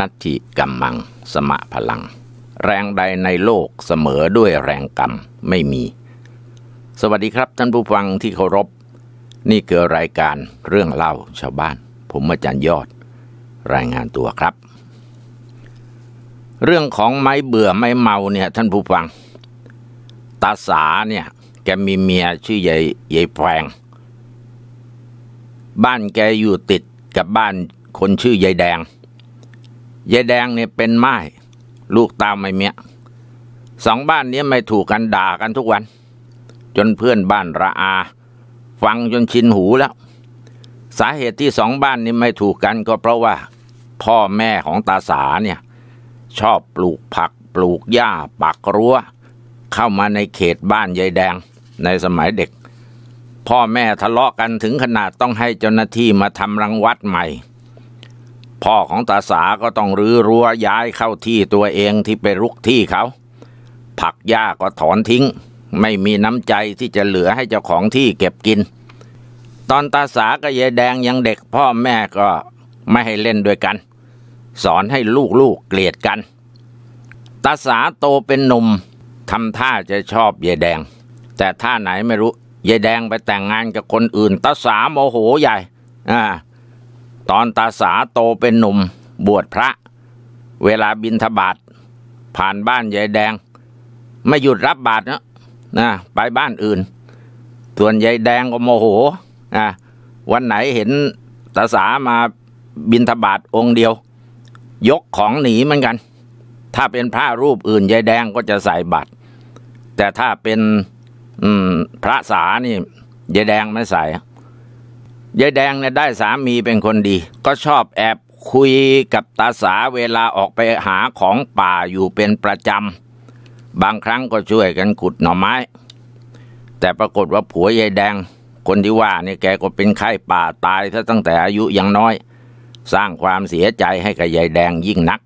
นัตถิกัมมังสมะพลัง แรงใดในโลกเสมอด้วยแรงกรรม ไม่มี สวัสดีครับท่านผู้ฟังที่เคารพ นี่คือรายการเรื่องเล่าชาวบ้าน ผมอาจารย์ยอดรายงานตัวครับ เรื่องของไม้เบื่อไม้เมาเนี่ยท่านผู้ฟัง ตาสาเนี่ยแกมีเมียชื่อใญ่ใยายแพงบ้านแกอยู่ติดกับบ้านคนชื่อยายแดงยายแดงเนี่ยเป็นไม้ลูกตาไม่เมียสองบ้านนี้ไม่ถูกกันด่ากันทุกวัน จนเพื่อนบ้านระอา ฟังจนชินหูแล้ว สาเหตุที่สองบ้านนี้ไม่ถูกกันก็เพราะว่าพ่อแม่ของตาสาเนี่ยชอบปลูกผักปลูกหญ้าปักรั้วเข้ามาในเขตบ้านยายแดงในสมัยเด็ก พ่อแม่ทะเลาะกันถึงขนาดต้องให้เจ้าหน้าที่มาทำรังวัดใหม่พ่อของตาสาก็ต้องรื้อรั้วย้ายเข้าที่ตัวเองที่ไปรุกที่เขา ผักหญ้าก็ถอนทิ้งไม่มีน้ำใจที่จะเหลือให้เจ้าของที่เก็บกิน ตอนตาสากับยายแดงยังเด็กพ่อแม่ก็ไม่ให้เล่นด้วยกัน สอนให้ลูกๆ เกลียดกันตาสาโตเป็นหนุ่มทำท่าจะชอบยายแดง แต่ท่าไหนไม่รู้ยายแดงไปแต่งงานกับคนอื่นตาสาโมโหใหญ่ อ่าตอนตาสาโตเป็นหนุ่มบวชพระเวลาบินทบาทผ่านบ้านยายแดง ไม่หยุดรับบาตรนะ นะ ไปบ้านอื่นส่วนยายแดงก็โมโหนะวันไหนเห็นตาสามาบินทบาทองค์เดียวยกของหนีเหมือนกัน ถ้าเป็นพระรูปอื่นยายแดงก็จะใส่บาตร แต่ถ้าเป็นพระสานี่ยายแดงไม่ใส่ยายแดงเนี่ยได้สามีเป็นคนดี ก็ชอบแอบคุยกับตาสาเวลาออกไปหาของป่าอยู่เป็นประจำ บางครั้งก็ช่วยกันขุดหน่อไม้ แต่ปรากฏว่าผัวยายแดง คนที่ว่านี่แกก็เป็นไข้ป่าตายซะตั้งแต่อายุยังน้อย สร้างความเสียใจให้กับยายแดงยิ่งนัก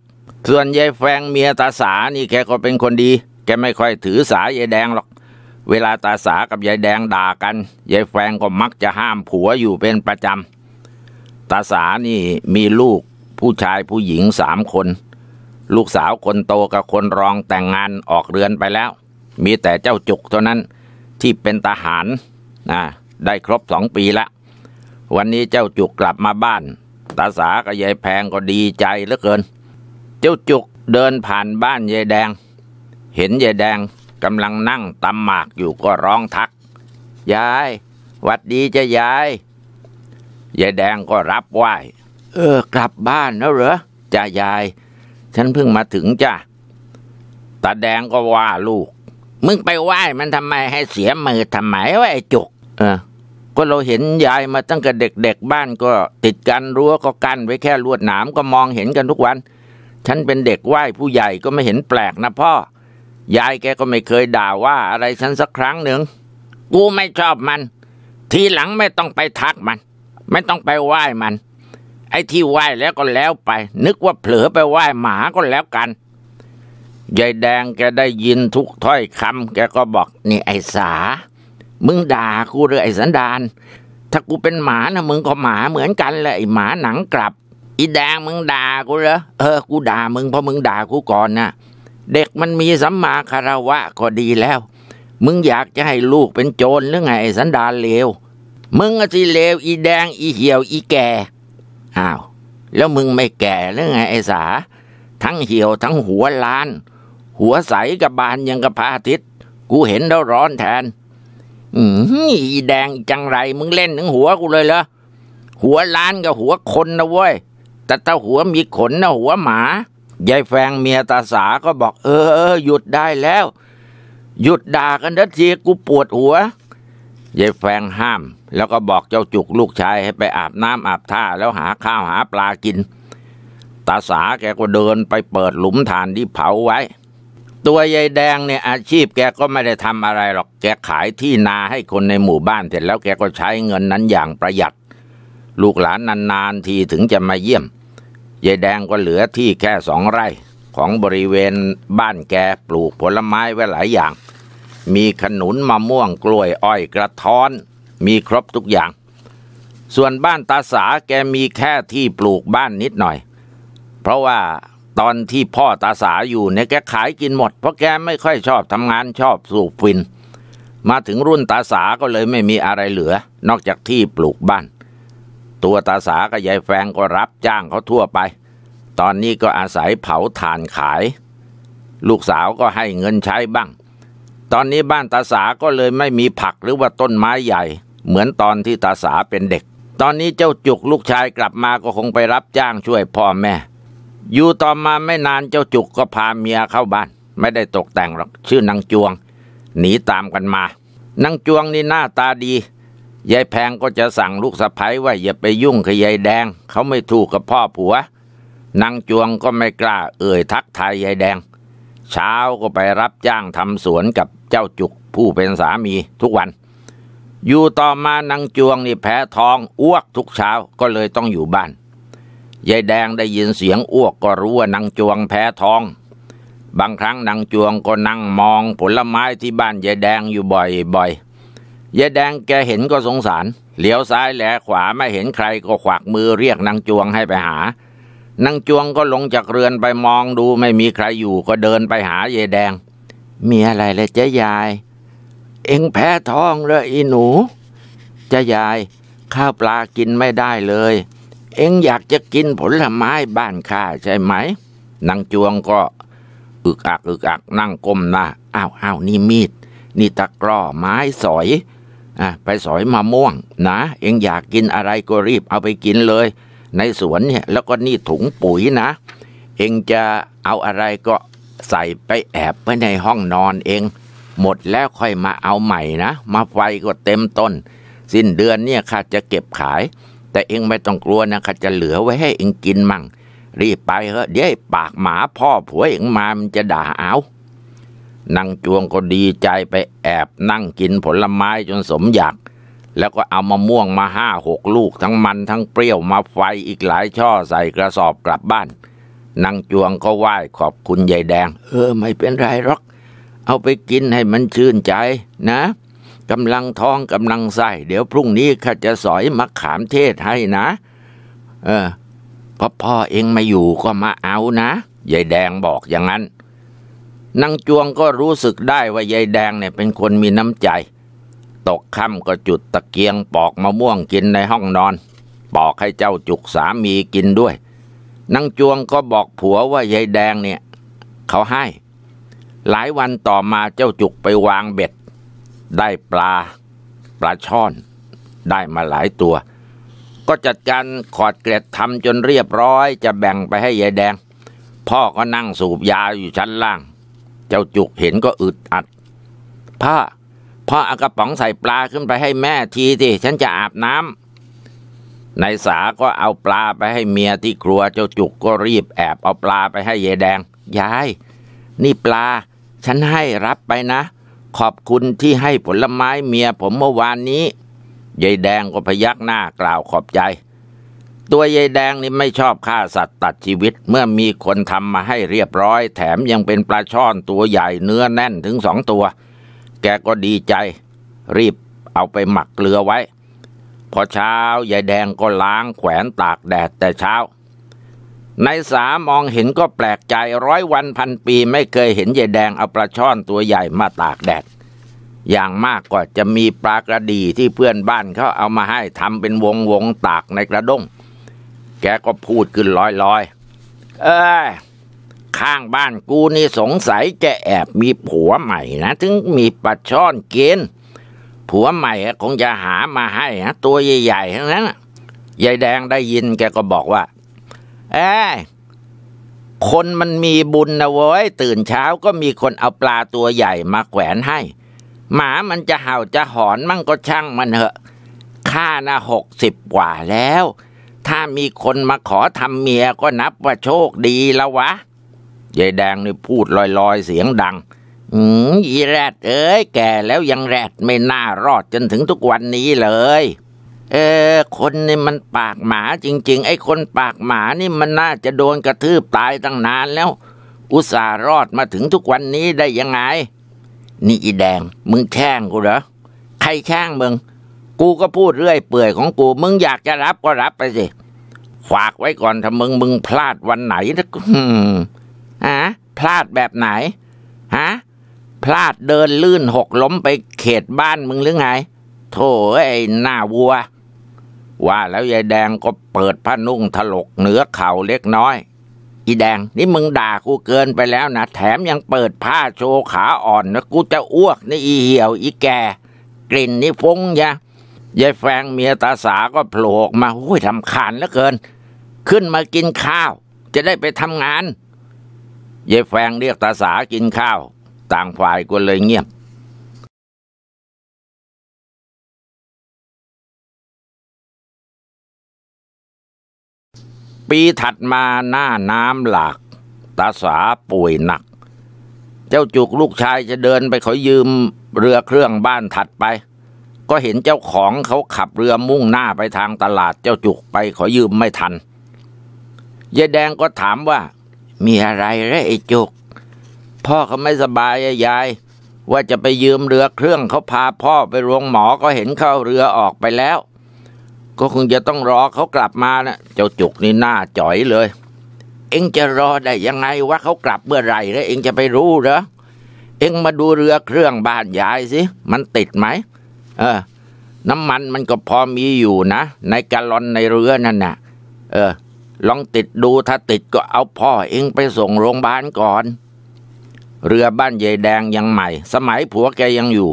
ส่วนยายแฟงเมียตาสานี่แกก็เป็นคนดี แกไม่ค่อยถือสายยายแดงหรอกเวลาตาสากับยายแดงด่ากันยายแฟงก็มักจะห้ามผัวอยู่เป็นประจำตาสานี่มีลูกผู้ชายผู้หญิงสามคน ลูกสาวคนโตกับคนรองแต่งงานออกเรือนไปแล้ว มีแต่เจ้าจุกเท่านั้นที่เป็นทหารนะได้ครบสองปีละวันนี้เจ้าจุกกลับมาบ้าน ตาสากับยายแพงก็ดีใจเหลือเกิน เจ้าจุกเดินผ่านบ้านยายแดง เห็นยายแดงกำลังนั่งตำหมากอยู่ก็ร้องทัก ยาย วัดดีจะยาย ยายแดงก็รับไหวเออ กลับบ้านแล้วเหรอจ้ายาย ฉันเพิ่งมาถึงจ้าตาแดงก็ว่าลูก มึงไปไหว้มันทำไมให้เสียมือทำไมวไอ้จุกเออก็เราเห็นยายมาตั้งแต่เด็กๆบ้านก็ติดกันรั้วก็กั้นไว้แค่ลวดหนามก็มองเห็นกันทุกวัน ฉันเป็นเด็กไหว้ผู้ใหญ่ก็ไม่เห็นแปลกนะพ่อยายแกก็ไม่เคยด่าว่าอะไรฉันสักครั้งหนึ่ง กูไม่ชอบมัน ทีหลังไม่ต้องไปทักมัน ไม่ต้องไปไหว้มัน ไอ้ที่ไหว้แล้วก็แล้วไป นึกว่าเผลอไปไหว้หมาก็แล้วกันยายแดงแกได้ยินทุกถ้อยคำแกก็บอกนี่ไอ้สา มึงด่ากูหรือไอ้สันดาน ถ้ากูเป็นหมานะมึงก็หมาเหมือนกันแหละไอ้หมาหนังกลับ อีแดงมึงด่ากูเหรอเออกูด่ามึงเพราะมึงด่ากูก่อนนะ่ะเด็กมันมีสัมมาคารวะ ก็ดีแล้ว มึงอยากจะให้ลูกเป็นโจรหรือไงสันดานเลว มึงอะสิเลวอีแดงอีเหี่ยวอีแก่ อ้าวแล้วมึงไม่แก่หรือไงไอ้สา ทั้งเหี่ยวทั้งหัวล้าน หัวใสกับบานยังกับพระอาทิตย์ กูเห็นแล้วร้อนแทน อือีแดงจังไร มึงเล่นถึงหัวกูเลยเหรอ หัวล้านกับหัวคนนะเว้ย แต่ถ้าหัวมีขนนะหัวหมายายแฟงเมียตาสาก็บอกเออหยุดได้แล้ว หยุดด่ากันทันทีกูปวดหัวยายแฟงห้าม แล้วก็บอกเจ้าจุก ลูกชายให้ไปอาบน้ำอาบท่าแล้วหาข้าวหาปลากิน ตาสาแกก็เดินไปเปิดหลุมฐานที่เผาไว้ ตัวยายแดงเนี่ยอาชีพแกก็ไม่ได้ทำอะไรหรอก แกขายที่นาให้คนในหมู่บ้านเสร็จแล้วแกก็ใช้เงินนั้นอย่างประหยัด ลูกหลานนานๆทีถึงจะมาเยี่ยมยายแดงก็เหลือที่แค่สองไร่ของบริเวณบ้านแกปลูกผลไม้ไว้หลายอย่าง มีขนุนมะม่วงกล้วยอ้อยกระท้อน มีครบทุกอย่าง ส่วนบ้านตาสาแกมีแค่ที่ปลูกบ้านนิดหน่อย เพราะว่าตอนที่พ่อตาสาอยู่เนี่ยแกขายกินหมด เพราะแกไม่ค่อยชอบทำงานชอบสูบฟิน มาถึงรุ่นตาสาก็เลยไม่มีอะไรเหลือ นอกจากที่ปลูกบ้านตัวตาสากับยายแฟงก็รับจ้างเขาทั่วไป ตอนนี้ก็อาศัยเผาถ่านขาย ลูกสาวก็ให้เงินใช้บ้าง ตอนนี้บ้านตาสาก็เลยไม่มีผักหรือว่าต้นไม้ใหญ่ เหมือนตอนที่ตาสาเป็นเด็ก ตอนนี้เจ้าจุกลูกชายกลับมาก็คงไปรับจ้างช่วยพ่อแม่ อยู่ต่อมาไม่นานเจ้าจุกก็พาเมียเข้าบ้าน ไม่ได้ตกแต่งหรอกชื่อนางจวง หนีตามกันมา นางจวงนี่หน้าตาดียายแพงก็จะสั่งลูกสะพ้ยว่า อย่าไปยุ่งกับยายแดง เขาไม่ถูกกับพ่อผัว นางจวงก็ไม่กล้า เอ่ยทักทายยายแดง เช้าก็ไปรับจ้างทำสวนกับเจ้าจุกผู้เป็นสามี ทุกวัน อยู่ต่อมานางจวงนี่แพ้ทองอ้วกทุกเช้าก็เลยต้องอยู่บ้าน ยายแดงได้ยินเสียงอ้วกก็รู้ว่านางจวงแพ้ทอง บางครั้งนางจวงก็นั่งมองผลไม้ที่บ้านยายแดงอยู่บ่อยๆยายแดงแกเห็นก็สงสาร เหลียวซ้ายแหลขวาไม่เห็นใครก็ขวักมือเรียกนางจวงให้ไปหานางจวงก็ลงจากเรือนไปมองดูไม่มีใครอยู่ก็เดินไปหายายแดง มีอะไรเลยเจ๊ยาย เอ็งแพ้ท้องเลยอีหนูเจ๊ยาย ข้าวปลากินไม่ได้เลย เอ็งอยากจะกินผลไม้บ้านข้าใช่ไหมนางจวงก็ อึกอัก อึกอัก นั่งก้มหน้าอ้าวอ้าวนี่มีดนี่ตะกร้อไม้สอยอ่ะไปสอยมะม่วงนะ เอ็งอยากกินอะไรก็รีบเอาไปกินเลย ในสวนเนี่ยแล้วก็นี่ถุงปุ๋ยนะ เอ็งจะเอาอะไรก็ใส่ไปแอบไว้ในห้องนอนเองหมดแล้วค่อยมาเอาใหม่นะ มาไฟก็เต็มต้น สิ้นเดือนเนี่ยข้าจะเก็บขาย แต่เองไม่ต้องกลัวนะข้าจะเหลือไว้ให้เองกินมั่ง รีบไปเถอะเดี๋ยวปากหมาพ่อผัวเองมามันจะด่าเอานางจวงก็ดีใจไปแอบนั่งกินผลไม้จนสมอยาก แล้วก็เอามะม่วงมาห้าหกลูก ทั้งมันทั้งเปรี้ยวมาไฟอีกหลายช่อใส่กระสอบกลับบ้านนางจวงก็ไหว้ขอบคุณยายแดง เออไม่เป็นไรหรอก เอาไปกินให้มันชื่นใจนะกำลังท้องกำลังไส้เดี๋ยวพรุ่งนี้ข้าจะสอยมะขามเทศให้นะ เออพ่อพ่อเองมาอยู่ก็มาเอานะยายแดงบอกอย่างนั้นนางจวงก็รู้สึกได้ว่ายายแดงเนี่ยเป็นคนมีน้ำใจ ตกค่ำก็จุดตะเกียง ปอกมะม่วงกินในห้องนอน ปอกให้เจ้าจุกสามีกินด้วย นางจวงก็บอกผัวว่ายายแดงเนี่ยเขาให้ หลายวันต่อมาเจ้าจุกไปวางเบ็ด ได้ปลาปลาช่อนได้มาหลายตัว ก็จัดการขอดเกล็ดทำจนเรียบร้อยจะแบ่งไปให้ยายแดง พ่อก็นั่งสูบยาอยู่ชั้นล่างเจ้าจุกเห็นก็อึดอัดพ่อพ่อเอากระป๋องใส่ปลาขึ้นไปให้แม่ทีสิฉันจะอาบน้ำนายสาก็เอาปลาไปให้เมียที่ครัว เจ้าจุกก็รีบแอบเอาปลาไปให้ยายแดง ยาย นี่ปลาฉันให้รับไปนะ ขอบคุณที่ให้ผลไม้เมียผมเมื่อวานนี้ยายแดงก็พยักหน้ากล่าวขอบใจตัวยายแดงนี่ไม่ชอบฆ่าสัตว์ตัดชีวิตเมื่อมีคนทำมาให้เรียบร้อย แถมยังเป็นปลาช่อนตัวใหญ่เนื้อแน่นถึงสองตัว แกก็ดีใจรีบเอาไปหมักเกลือไว้ พอเช้ายายแดงก็ล้างแขวนตากแดดแต่เช้านายสามองเห็นก็แปลกใจร้อยวันพันปี ไม่เคยเห็นยายแดงเอาปลาช่อนตัวใหญ่มาตากแดด อย่างมากก็จะมีปลากระดีที่เพื่อนบ้านเขาเอามาให้ทำเป็นวงวงตากในกระด้งแกก็พูดขึ้นลอยลอยเออข้างบ้านกูนี่สงสัยจะแอบมีผัวใหม่นะ ถึงมีปัดช่อนกินผัวใหม่คงจะหามาให้นะตัวใหญ่ๆทั้งนั้นยายแดงได้ยินแกก็บอกว่า เอ้คนมันมีบุญนะเว้ย ตื่นเช้าก็มีคนเอาปลาตัวใหญ่มาแขวนให้ หมามันจะเห่าจะหอนมั่งก็ช่างมันเหอะข้าน่ะหกสิบกว่าแล้วถ้ามีคนมาขอทำเมียก็นับว่าโชคดีแล้ววะยายแดงนี่พูดลอยๆเสียงดังอืมอีแรด เอ้ยแก่แล้วยังแรดไม่น่ารอดจนถึงทุกวันนี้เลย เออ คนนี่ มันปากหมาจริงๆไอ้คนปากหมานี่มันน่าจะโดนกระทืบตายตั้งนานแล้ว อุตส่าห์รอดมาถึงทุกวันนี้ได้ยังไง นี่อีแดง มึงแช่งกูเหรอใครแช่งมึงกูก็พูดเรื่อยเปื่อยของกู มึงอยากจะรับก็รับไปสิ ฝากไว้ก่อนถ้ามึงมึงพลาดวันไหนนะฮะพลาดแบบไหน ฮะ พลาดเดินลื่นหกล้มไปเขตบ้านมึงหรือไงโถไอ้หน้าวัว ว่าแล้วยายแดงก็เปิดผ้านุ่งถลกเหนือเข่าเล็กน้อย อีแดงนี่มึงด่ากูเกินไปแล้วนะ แถมยังเปิดผ้าโชว์ขาอ่อนนะกูจะอ้วกนี่อีเหี่ยว อีแกกลิ่นนี่ฟุ้งยะยายแฟงเมียตาสาก็โผล่ออกมาโอ้ยทำขานเหลือเกิน ขึ้นมากินข้าว จะได้ไปทำงานยายแฟงเรียกตาสากินข้าว ต่างฝ่ายก็เลยเงียบ ปีถัดมาหน้าน้ำหลาก ตาสาป่วยหนัก เจ้าจุกลูกชายจะเดินไปขอยืมเรือเครื่องบ้านถัดไปก็เห็นเจ้าของเขาขับเรือมุ่งหน้าไปทางตลาดเจ้าจุกไปขอยืมไม่ทันยายแดงก็ถามว่า มีอะไรเรไอ้จุก พ่อเขาไม่สบายยาย ว่าจะไปยืมเรือเครื่องเขาพาพ่อไปโรงหมอก็เห็นเข้าเรือออกไปแล้ว ก็คงจะต้องรอเขากลับมานะเจ้าจุกนี่หน้าจ่อยเลย เอ็งจะรอได้ยังไงว่าเขากลับเมื่อไหร่แล้วเอ็งจะไปรู้เหรอเอ็งมาดูเรือเครื่องบ้านยายสิมันติดไหมเออน้ำมันมันก็พอมีอยู่นะในกาลอนในเรือนั่นนะ่ะ เออ ลองติดดูถ้าติดก็เอาพ่อเองไปส่งโรงพยาบาลก่อน เรือบ้านยายแดงยังใหม่สมัยผัวแกยังอยู่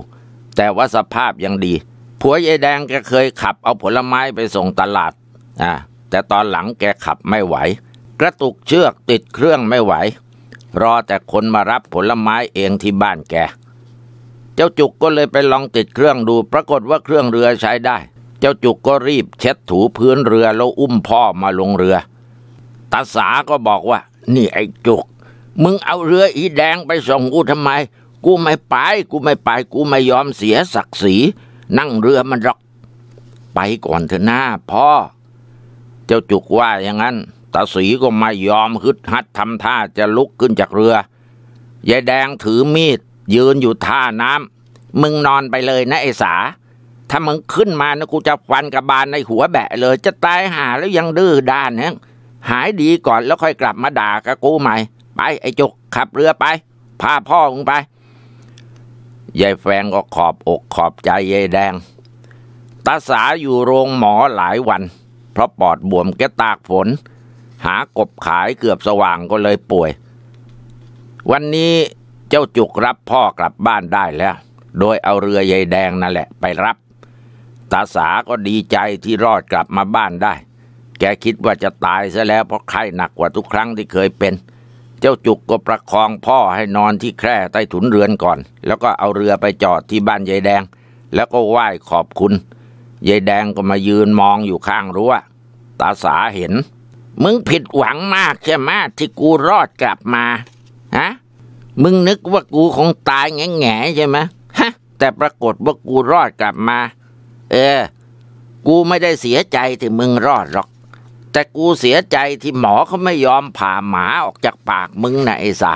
แต่ว่าสภาพยังดี ผัวยายแดงแกเคยขับเอาผลไม้ไปส่งตลาดอ่าแต่ตอนหลังแกขับไม่ไหว กระตุกเชือกติดเครื่องไม่ไหว รอแต่คนมารับผลไม้เองที่บ้านแกเจ้าจุกก็เลยไปลองติดเครื่องดู ปรากฏว่าเครื่องเรือใช้ได้ เจ้าจุกก็รีบเช็ดถูพื้นเรือ แล้วอุ้มพ่อมาลงเรือ ตาสาก็บอกว่า นี่ไอ้จุก มึงเอาเรืออีแดงไปส่งกูทำไม กูไม่ไป กูไม่ไป กูไม่ยอมเสียศักดิ์ศรี นั่งเรือมันหรอก ไปก่อนเถอะหน้าพ่อ เจ้าจุกว่าอย่างนั้นตาสีก็ไม่ยอมฮึดฮัดทำท่าจะลุกขึ้นจากเรือ ยายแดงถือมีดยืนอยู่ท่าน้ำมึงนอนไปเลย นะไอ้สา ถ้ามึงขึ้นมานะกูจะฟันกระบาลในหัวแบะเลย จะตายหาแล้วยังดื้อด้านเนี่ยหายดีก่อนแล้วค่อยกลับมาด่ากับกูใหม่ ไปไอ้จุกขับเรือไป พาพ่อมึงไปยายแฟงก็ขอบอกขอบใจยายแดงตาสาอยู่โรงหมอหลายวัน เพราะปอดบวมแกตากฝน หากบขายเกือบสว่างก็เลยป่วย วันนี้เจ้าจุกรับพ่อกลับบ้านได้แล้ว โดยเอาเรือยายแดงนั่นแหละไปรับ ตาสาก็ดีใจที่รอดกลับมาบ้านได้ แกคิดว่าจะตายซะแล้วเพราะไข้หนักกว่าทุกครั้งที่เคยเป็น เจ้าจุกก็ประคองพ่อให้นอนที่แคร่ใต้ถุนเรือนก่อน แล้วก็เอาเรือไปจอดที่บ้านยายแดง แล้วก็ไหว้ขอบคุณยายแดงก็มายืนมองอยู่ข้างรั้ว ตาสาเห็น มึงผิดหวังมากใช่ไหมที่กูรอดกลับมา ฮะมึงนึกว่ากูคงตายแง่ใช่ไหมฮะ แต่ปรากฏว่ากูรอดกลับมา เออ กูไม่ได้เสียใจที่มึงรอดหรอก แต่กูเสียใจที่หมอเขาไม่ยอมผ่าหมาออกจากปากมึงนะไอ้สา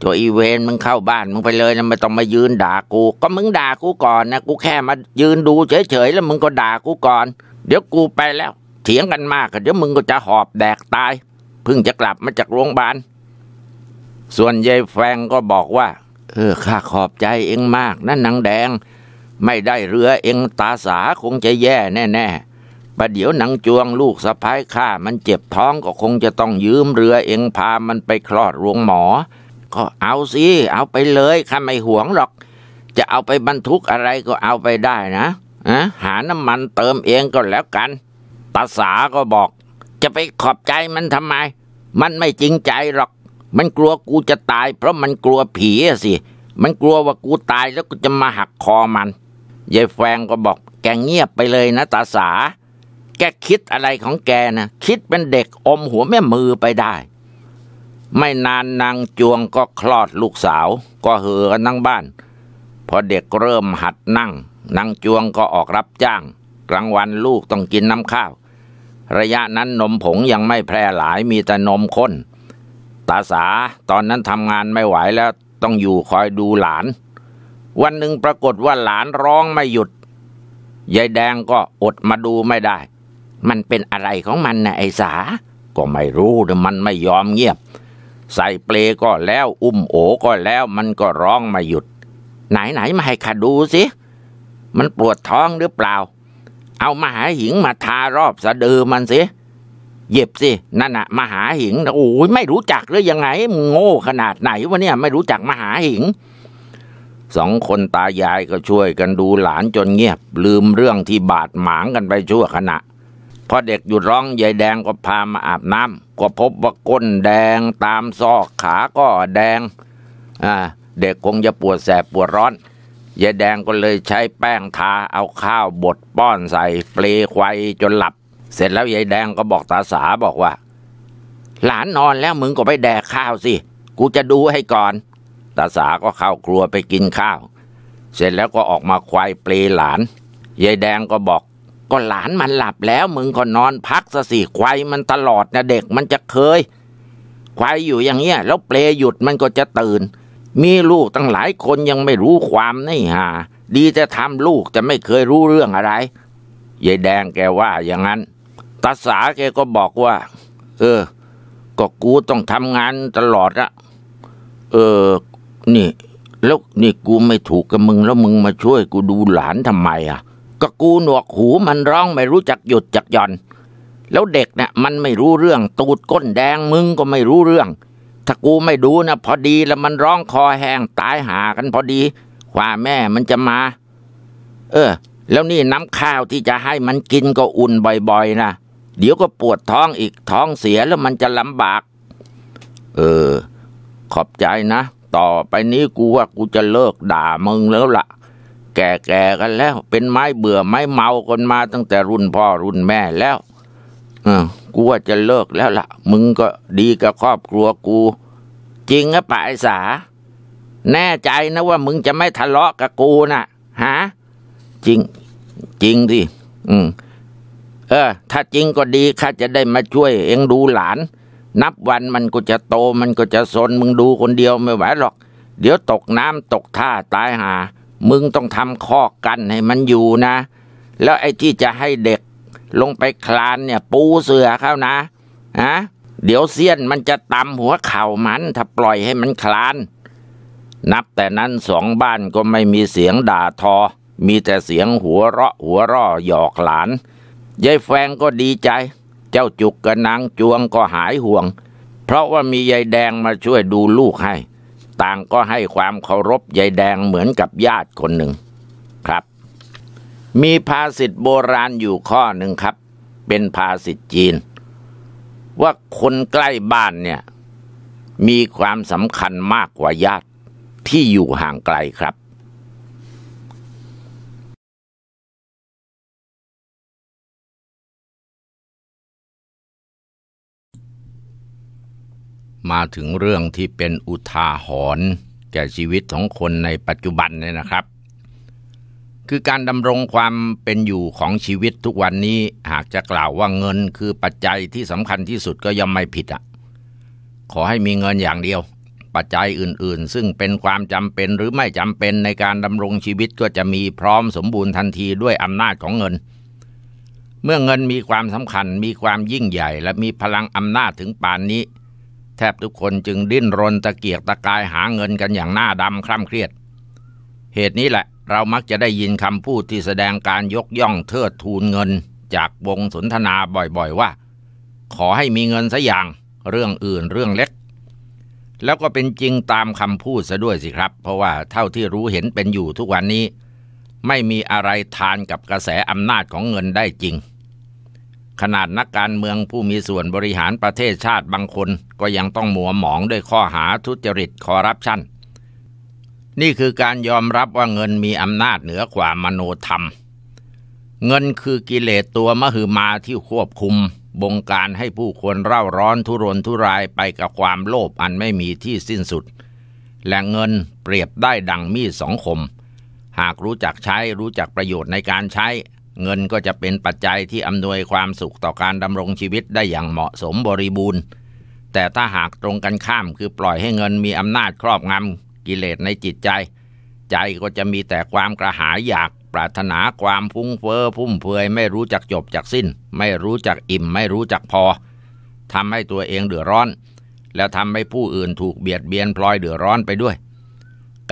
ตัวอีเวนมึงเข้าบ้านมึงไปเลยนะไม่ต้องมายืนด่ากู ก็มึงด่ากูก่อนนะกูแค่มายืนดูเฉยๆแล้วมึงก็ด่ากูก่อน เดี๋ยวกูไปแล้ว เถียงกันมากเดี๋ยวมึงก็จะหอบแดกตายเพิ่งจะกลับมาจากโรงพยาบาลส่วนยายแฟงก็บอกว่า เออข้าขอบใจเองมากนั่นนางแดง ไม่ได้เรือเองตาสาคงจะแย่แน่ๆประเดี๋ยวหนังจวงลูกสะพ้ายข้ามันเจ็บท้องก็คงจะต้องยืมเรือเองพามันไปคลอดโรงหมอ ก็เอาสิเอาไปเลยข้าไม่หวงหรอก จะเอาไปบรรทุกอะไรก็เอาไปได้นะอะหาน้ำมันเติมเองก็แล้วกันตาสาก็บอก จะไปขอบใจมันทำไม มันไม่จริงใจหรอกมันกลัวกูจะตายเพราะมันกลัวผีสิ มันกลัวว่ากูตายแล้วกูจะมาหักคอมันยายแฟงก็บอกแกเงียบไปเลยนะตาสา แกคิดอะไรของแกนะคิดเป็นเด็กอมหัวแม่มือไปได้ ไม่นานนางจวงก็คลอดลูกสาวก็เหือกันทั้งบ้าน พอเด็กเริ่มหัดนั่ง นางจวงก็ออกรับจ้างกลางวันลูกต้องกินน้ำข้าว ระยะนั้นนมผงยังไม่แพร่หลายมีแต่นมข้นตาสาตอนนั้นทำงานไม่ไหวแล้วต้องอยู่คอยดูหลาน วันหนึ่งปรากฏว่าหลานร้องไม่หยุดยายแดงก็อดมาดูไม่ได้ มันเป็นอะไรของมันนะไอ้สา ก็ไม่รู้ต่มันไม่ยอมเงียบ ใส่เปลก็แล้วอุ้มโอก็แล้วมันก็ร้องไม่หยุด ไหนไหนมาให้ข้าดูสิ มันปวดท้องหรือเปล่า เอามาหาหิงมาทารอบสะดือมันสิหยิบสิ นั่นอะมหาหิง โอ้ยไม่รู้จักหรือยังไง โง่ขนาดไหนวะเนี่ยไม่รู้จักมหาหิง สองคนตายายก็ช่วยกันดูหลานจนเงียบลืมเรื่องที่บาดหมางกันไปชั่วขณะ พอเด็กหยุดร้องยายแดงก็พามาอาบน้ำก็พบว่าก้นแดงตามซอกขาก็แดงอ่าเด็กคงจะปวดแสบปวดร้อนยายแดงก็เลยใช้แป้งทาเอาข้าวบดป้อนใส่เปลควายจนหลับเสร็จแล้วยายแดงก็บอกตาสาบอกว่า หลานนอนแล้วมึงก็ไปแดกข้าวสิกูจะดูให้ก่อน ตาสาก็เข้าครัวไปกินข้าว เสร็จแล้วก็ออกมาควายเปลหลานยายแดงก็บอกก็หลานมันหลับแล้ว มึงก็นอนพักซะสิควายมันตลอดนะเด็กมันจะเคย ควายอยู่อย่างเงี้ยแล้วเปลหยุดมันก็จะตื่น มีลูกตั้งหลายคนยังไม่รู้ความนี่ฮะดีจะทำลูกจะไม่เคยรู้เรื่องอะไรยายแดงแกว่าอย่างนั้นตาสาแกก็บอกว่า เออ ก็กูต้องทำงานตลอดอะเออ นี่แล้วนี่กูไม่ถูกกับมึง แล้วมึงมาช่วยกูดูหลานทำไมอะก็กูหนวกหูมันร้องไม่รู้จักหยุดจักหย่อน แล้วเด็กเนะี่ยมันไม่รู้เรื่อง ตูดก้นแดงมึงก็ไม่รู้เรื่อง ถ้ากูไม่ดูนะพอดีแล้วมันร้องคอแห้งตายหากันพอดีกว่าแม่มันจะมา เออ แล้วนี่น้ำข้าวที่จะให้มันกินก็อุ่นบ่อยๆนะเดี๋ยวก็ปวดท้องอีกท้องเสียแล้วมันจะลำบาก เออ ขอบใจนะ ต่อไปนี้กูว่ากูจะเลิกด่ามึงแล้วละ่ะ แก่ๆกันแล้ว เป็นไม้เบื่อไม้เมากันมา ตั้งแต่รุ่นพ่อรุ่นแม่แล้วเออกูว่าจะเลิกแล้วละ่ะมึงก็ดีกับครอบครัวกู จริงอะป่าไอ้สา แน่ใจนะว่ามึงจะไม่ทะเลาะกับกูนะ่ะ ฮะ จริงจริงี่อืมเออถ้าจริงก็ดี ข้าจะได้มาช่วยเองดูหลาน นับวันมันก็จะโตมันก็จะสนมึงดูคนเดียวไม่ไหวหรอก เดี๋ยวตกน้ำตกท่าตายหา มึงต้องทำคอกกันให้มันอยู่นะ แล้วไอ้ที่จะให้เด็กลงไปคลานเนี่ย ปูเสือเขานะ ฮะ เดี๋ยวเสี้ยนมันจะตำหัวเข่ามัน ถ้าปล่อยให้มันคลาน นับแต่นั้นสองบ้านก็ไม่มีเสียงด่าทอ มีแต่เสียงหัวเราะ หัวร่อหยอกหลานยายแฟงก็ดีใจ เจ้าจุกกับนางจวงก็หายห่วง เพราะว่ามียายแดงมาช่วยดูลูกให้ ต่างก็ให้ความเคารพยายแดงเหมือนกับญาติคนหนึ่งครับ มีภาษิตโบราณอยู่ข้อหนึ่งครับ เป็นภาษิตจีน ว่าคนใกล้บ้านเนี่ย มีความสำคัญมากกว่าญาติที่อยู่ห่างไกลครับมาถึงเรื่องที่เป็นอุทาหรณ์แก่ชีวิตของคนในปัจจุบันเนี่ยนะครับ คือการดำรงความเป็นอยู่ของชีวิตทุกวันนี้ หากจะกล่าวว่าเงิน คือปัจจัยที่สำคัญที่สุดก็ย่อมไม่ผิดอ่ะ ขอให้มีเงินอย่างเดียว ปัจจัยอื่น ๆ ซึ่งเป็นความจำเป็น หรือไม่จำเป็นในการดำรงชีวิตก็จะมีพร้อมสมบูรณ์ทันทีด้วยอำนาจของเงิน เมื่อเงินมีความสำคัญมีความยิ่งใหญ่ และมีพลังอำนาจถึงป่านนี้แทบทุกคนจึงดิ้นรนตะเกียกตะกายหาเงินกันอย่างหน้าดำคร่ำเครียด เหตุนี้แหละเรามักจะได้ยินคำพูดที่แสดงการยกย่องเทิดทูนเงินจากวงสนทนาบ่อยๆว่า ขอให้มีเงินสัอย่างเรื่องอื่นเรื่องเล็ก แล้วก็เป็นจริงตามคำพูดซะด้วยสิครับ เพราะว่าเท่าที่รู้เห็นเป็นอยู่ทุกวันนี้ ไม่มีอะไรทานกับกระแสอำนาจของเงินได้จริงขนาดนักการเมืองผู้มีส่วนบริหารประเทศชาติบางคนก็ยังต้องหมัวหมองด้วยข้อหาทุจริตคอร์รัปชัน นี่คือการยอมรับว่าเงินมีอำนาจเหนือกว่ามโนธรรม เงินคือกิเลสตัวมหอมาที่ควบคุม บงการให้ผู้คนเร่าร้อนทุรนทุรายไปกับความโลภอันไม่มีที่สิ้นสุด และเงินเปรียบได้ดังมีดสองคม หากรู้จักใช้รู้จักประโยชน์ในการใช้เงินก็จะเป็นปัจจัยที่อำนวยความสุขต่อการดำรงชีวิตได้อย่างเหมาะสมบริบูรณ์ แต่ถ้าหากตรงกันข้ามคือปล่อยให้เงินมีอำนาจครอบงำกิเลสในจิตใจ ใจก็จะมีแต่ความกระหายอยากปรารถนาความพุ่งเฟ้อพุ่มเฟยไม่รู้จักจบจากสิ้น ไม่รู้จักอิ่มไม่รู้จักพอทำให้ตัวเองเดือดร้อน แล้วทำให้ผู้อื่นถูกเบียดเบียนพลอยเดือดร้อนไปด้วย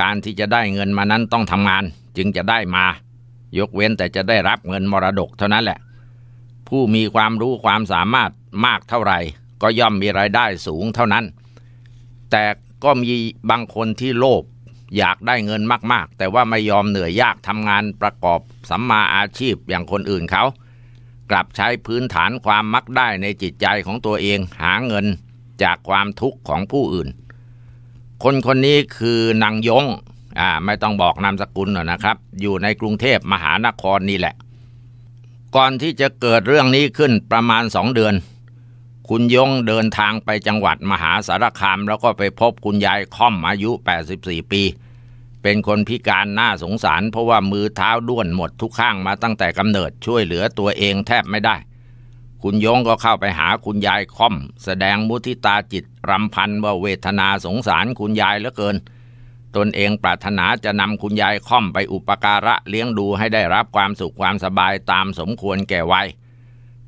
การที่จะได้เงินมานั้นต้องทำงาน จึงจะได้มายกเว้นแต่จะได้รับเงินมรดกเท่านั้นแหละ ผู้มีความรู้ความสามารถมากเท่าไหร่ก็ย่อมมีรายได้สูงเท่านั้น แต่ก็มีบางคนที่โลภอยากได้เงินมากๆ แต่ว่าไม่ยอมเหนื่อยยากทำงานประกอบสัมมาอาชีพอย่างคนอื่นเขา กลับใช้พื้นฐานความมักได้ในจิตใจของตัวเองหาเงินจากความทุกข์ของผู้อื่น คนคนนี้คือนางยงอ่าไม่ต้องบอกนามสกุลหรอกนะครับ อยู่ในกรุงเทพมหานครนี่แหละ ก่อนที่จะเกิดเรื่องนี้ขึ้นประมาณสองเดือน คุณยงเดินทางไปจังหวัดมหาสารคาม แล้วก็ไปพบคุณยายค่อมอายุ 84 ปี เป็นคนพิการน่าสงสารเพราะว่ามือเท้าด้วนหมดทุกข้างมาตั้งแต่กำเนิดช่วยเหลือตัวเองแทบไม่ได้ คุณยงก็เข้าไปหาคุณยายค่อมแสดงมุทิตาจิตรำพันว่าเวทนาสงสารคุณยายเหลือเกินตนเองปรารถนาจะนำคุณยายค่อมไปอุปการะเลี้ยงดูให้ได้รับความสุขความสบายตามสมควรแก่วัย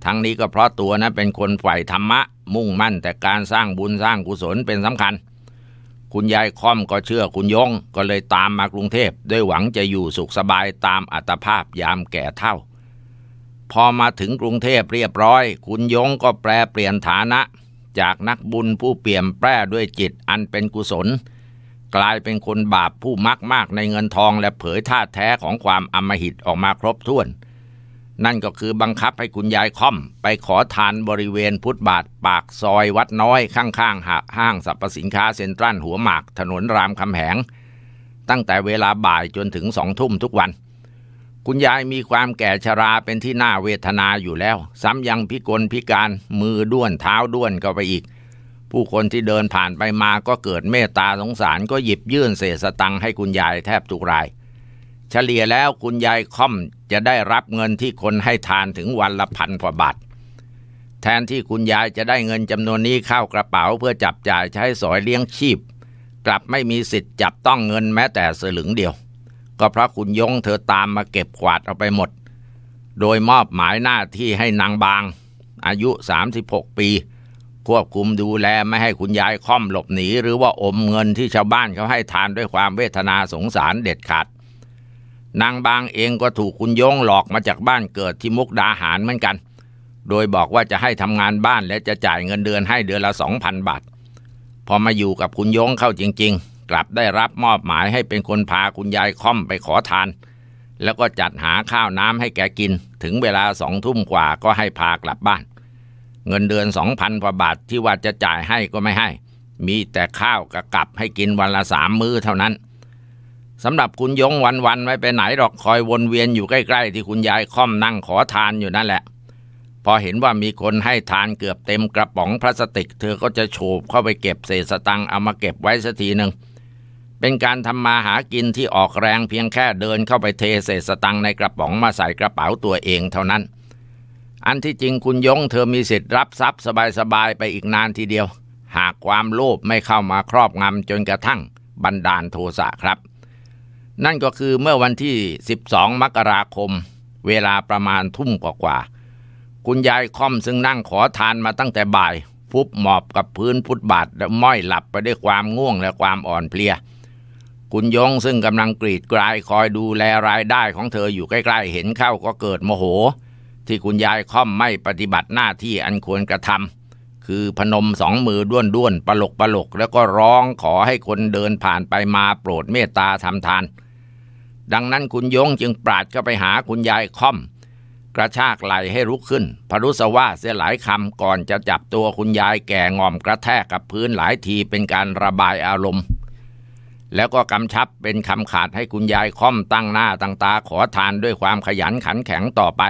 ทั้งนี้ก็เพราะตัวนะเป็นคนฝ่ายธรรมะ มุ่งมั่นแต่การสร้างบุญสร้างกุศลเป็นสำคัญ คุณยายค่อมก็เชื่อคุณยง ก็เลยตามมากรุงเทพด้วยหวังจะอยู่สุขสบายตามอัตภาพยามแก่เท่า พอมาถึงกรุงเทพเรียบร้อย คุณยงก็แปลเปลี่ยนฐานะ จากนักบุญผู้เปี่ยมแปร่ด้วยจิตอันเป็นกุศลกลายเป็นคนบาปผู้มักมากในเงินทองและเผยท่าแท้ของความอมหิตออกมาครบถ้วน นั่นก็คือบังคับให้คุณยายค่อมไปขอทานบริเวณพุทธบาทปากซอยวัดน้อยข้าง ๆหห้างสรรพสินค้าเซ็นทรัลหัวหมากถนนรามคำแหงตั้งแต่เวลาบ่ายจนถึงสองทุ่มทุกวัน คุณยายมีความแก่ชราเป็นที่น่าเวทนาอยู่แล้ว ซ้ำยังพิกลพิการมือด้วนเท้าด้วนก็ไปอีกผู้คนที่เดินผ่านไปมาก็เกิดเมตตาสงสารก็หยิบยื่นเศษสตังค์ให้คุณยายแทบทุกราย เฉลี่ยแล้วคุณยายค่อมจะได้รับเงินที่คนให้ทานถึงวันละพันกว่าบาท แทนที่คุณยายจะได้เงินจำนวนนี้เข้ากระเป๋าเพื่อจับจ่ายใช้สอยเลี้ยงชีพ กลับไม่มีสิทธิ์จับต้องเงินแม้แต่สลึงเดียว ก็เพราะคุณยงเธอตามมาเก็บขวาดเอาไปหมด โดยมอบหมายหน้าที่ให้นางบาง อายุ36ปีควบคุมดูแลไม่ให้คุณยายค่อมหลบหนี หรือว่าอมเงินที่ชาวบ้านเขาให้ทานด้วยความเวทนาสงสารเด็ดขาดนางบางเองก็ถูกคุณยงหลอกมาจากบ้านเกิดที่มุกดาหารเหมือนกันโดยบอกว่าจะให้ทำงานบ้านและจะจ่ายเงินเดือนให้เดือนละสองพันบาทพอมาอยู่กับคุณยงเข้าจริง ๆกลับได้รับมอบหมายให้เป็นคนพาคุณยายค่อมไปขอทานแล้วก็จัดหาข้าวน้ำให้แกกิน ถึงเวลาสองทุ่มกว่าก็ให้พากลับบ้านเงินเดือนสองพันกว่าบาทที่ว่าจะจ่ายให้ก็ไม่ให้ มีแต่ข้าวกับกับให้กินวันละสามมื้อเท่านั้นสำหรับคุณยงวันวันไม่ไปไหนหรอกคอยวนเวียนอยู่ใกล้ๆ ที่คุณยายค่อมนั่งขอทานอยู่นั่นแหละ พอเห็นว่ามีคนให้ทานเกือบเต็มกระป๋องพลาสติก เธอก็จะโฉบเข้าไปเก็บเศษสตังเอามาเก็บไว้สักทีหนึ่งเป็นการทำมาหากินที่ออกแรงเพียงแค่เดินเข้าไปเทเศษสตังในกระป๋องมาใส่กระเป๋าตัวเองเท่านั้นอันที่จริงคุณยงเธอมีสิทธิ์รับทรัพย์สบายๆไปอีกนานทีเดียว หากความโลภไม่เข้ามาครอบงำจนกระทั่งบันดาลโทสะครับ นั่นก็คือเมื่อวันที่ 12 มกราคมเวลาประมาณทุ่มกว่าๆคุณยายค่อมซึ่งนั่งขอทานมาตั้งแต่บ่าย ฟุบหมอบกับพื้นพุทธบาทและม้อยหลับไปด้วยความง่วงและความอ่อนเพลียคุณยงซึ่งกำลังกรีดกลายคอยดูแลรายได้ของเธออยู่ใกล้ ๆ เห็นเข้าก็เกิดโมโหที่คุณยายค่อมไม่ปฏิบัติหน้าที่อันควรกระทำคือพนมสองมือ ด้วนด้วนปลกปลกแล้วก็ร้องขอให้คนเดินผ่านไปมาโปรดเมตตาทำทาน ดังนั้นคุณยงจึงปราดเข้าไปหาคุณยายค่อม กระชากไหลให้ลุกขึ้นพรุสว่าเสียหลายคำก่อนจะจับตัวคุณยายแก่งอมกระแทกกับพื้นหลายทีเป็นการระบายอารมณ์ แล้วก็กำชับเป็นคำขาดให้คุณยายค่อมตั้งหน้าตั้งตาขอทานด้วยความขยันขันแข็งต่อไป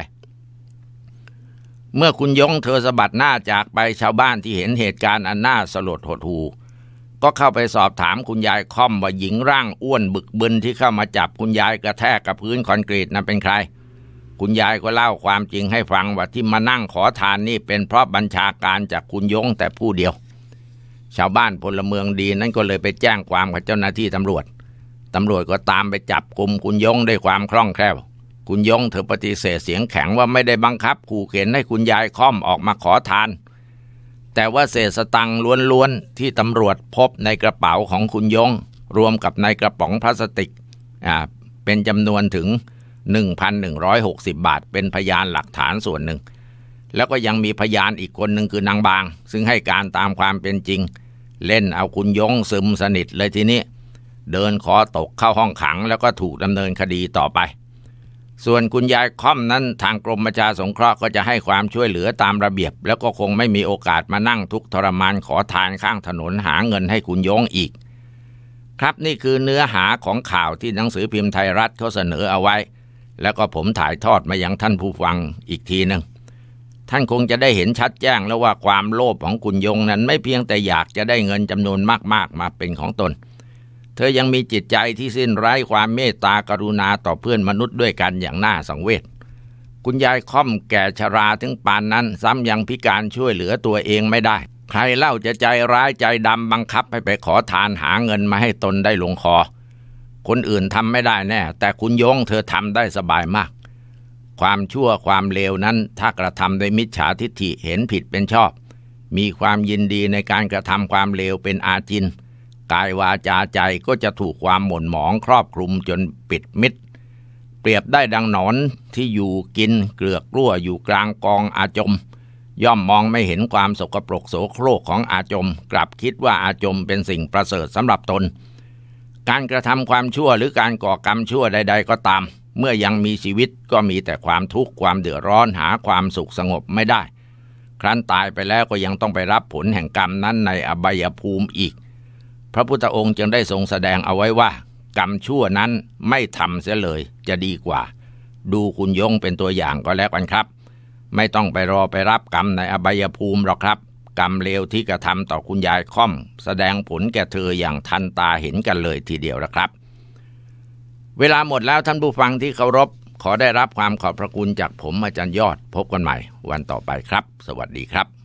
เมื่อคุณยงเธอสะบัดหน้าจากไปชาวบ้านที่เห็นเหตุการณ์อันน่าสลดหดหูก็เข้าไปสอบถามคุณยายค่อมว่าหญิงร่างอ้วนบึกบึนที่เข้ามาจับคุณยายกระแทกกับพื้นคอนกรีตนั้นเป็นใคร คุณยายก็เล่าความจริงให้ฟังว่าที่มานั่งขอทานนี่เป็นเพราะบัญชาการจากคุณยงแต่ผู้เดียว ชาวบ้านพลเมืองดีนั้นก็เลยไปแจ้งความกับเจ้าหน้าที่ตำรวจตำรวจก็ตามไปจับกลุ่มคุณยงด้วยความคล่องแคล่วคุณยงเธอปฏิเสธเสียงแข็งว่าไม่ได้บังคับขู่เข็นให้คุณยายค่อมออกมาขอทาน แต่ว่าเศษสตังล้วนๆที่ตำรวจพบในกระเป๋าของคุณยง รวมกับในกระป๋องพลาสติกอ่าเป็นจำนวนถึง 1,160 บาท เป็นพยานหลักฐานส่วนหนึ่ง แล้วก็ยังมีพยานอีกคนหนึ่งคือนางบาง ซึ่งให้การตามความเป็นจริง เล่นเอาคุณยงซึมสนิทเลยทีนี้เดินขอตกเข้าห้องขัง แล้วก็ถูกดำเนินคดีต่อไปส่วนคุณยายค่อมนั้นทางกรมประชาสงเคราะห์ก็จะให้ความช่วยเหลือตามระเบียบ แล้วก็คงไม่มีโอกาสมานั่งทุกทรมานขอทานข้างถนนหาเงินให้คุณยงอีก ครับนี่คือเนื้อหาของข่าวที่หนังสือพิมพ์ไทยรัฐเขาเสนอเอาไว้ แล้วก็ผมถ่ายทอดมายังท่านผู้ฟังอีกทีหนึ่งท่านคงจะได้เห็นชัดแจ้งแล้วว่าความโลภของคุณยงนั้นไม่เพียงแต่อยากจะได้เงินจำนวนมากๆ มาเป็นของตนเธอยังมีจิตใจที่สิ้นไร้ความเมตตากรุณาต่อเพื่อนมนุษย์ด้วยกันอย่างน่าสังเวช คุณยายค่อมแก่ชราถึงปานนั้นซ้ำยังพิการช่วยเหลือตัวเองไม่ได้ ใครเล่าจะใจร้ายใจดำบังคับให้ไปขอทานหาเงินมาให้ตนได้ลงคอ คนอื่นทำไม่ได้แน่ แต่คุณยงเธอทำได้สบายมาก ความชั่วความเลวนั้นถ้ากระทำโดยมิจฉาทิฏฐิเห็นผิดเป็นชอบ มีความยินดีในการกระทำความเลวเป็นอาจินกายวาจาใจก็จะถูกความหม่นหมองครอบคลุมจนปิดมิด เปรียบได้ดังหนอนที่อยู่กินเกลือกรั่วอยู่กลางกองอาจมย่อมมองไม่เห็นความสกปรกโสโครกของอาจม กลับคิดว่าอาจมเป็นสิ่งประเสริฐสำหรับตน การกระทำความชั่วหรือการก่อกรรมชั่วใด ๆ ก็ตาม เมื่อยังมีชีวิตก็มีแต่ความทุกข์ความเดือดร้อนหาความสุขสงบไม่ได้ ครั้นตายไปแล้วก็ยังต้องไปรับผลแห่งกรรมนั้นในอบายภูมิอีกระพุทธองค์จึงได้ทรงแสดงเอาไว้ว่า กรรมชั่วนั้นไม่ทำเสียเลยจะดีกว่า ดูคุณยงเป็นตัวอย่างก็แล้วกันครับ ไม่ต้องไปรอไปรับกรรมในอบายภูมิหรอกครับ กรรมเลวที่กระทำต่อคุณ ยาย ค่อม แสดงผลแก่เธออย่างทันตาเห็นกันเลยทีเดียวนะครับ เวลาหมดแล้วท่านผู้ฟังที่เคารพขอได้รับความขอบพระคุณจากผมอาจารย์ยอดพบกันใหม่วันต่อไปครับ สวัสดีครับ